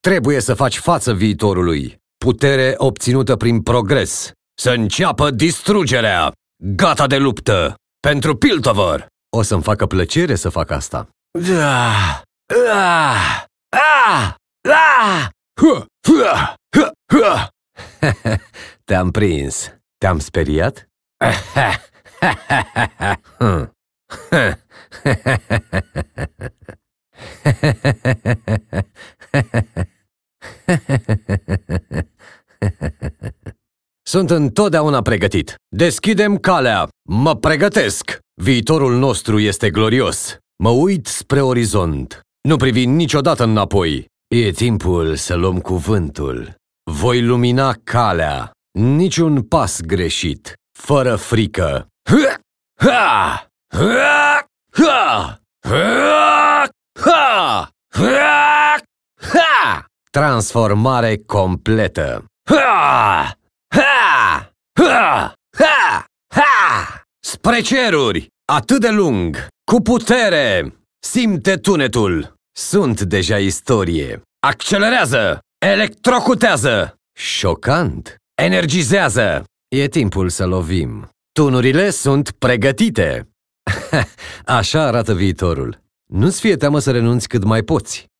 Trebuie să faci față viitorului. Putere obținută prin progres. Să înceapă distrugerea! Gata de luptă! Pentru Piltover! O să-mi facă plăcere să fac asta. Da, da, da, da. Ha, ha, ha, ha. Te-am prins. Te-am speriat? ha hmm. Sunt întotdeauna pregătit. Deschidem calea. Mă pregătesc. Viitorul nostru este glorios. Mă uit spre orizont. Nu privi niciodată înapoi. E timpul să luăm cuvântul. Voi lumina calea. Niciun pas greșit. Fără frică. Ha! Ha! Ha! Ha! Ha! Ha! Transformare completă. Ha! Ha! Ha! Ha! Ha! Spre ceruri, atât de lung, cu putere! Simte tunetul! Sunt deja istorie. Accelerează! Electrocutează! Șocant! Energizează! E timpul să lovim. Tunurile sunt pregătite! Așa arată viitorul. Nu-ți fie teamă să renunți cât mai poți.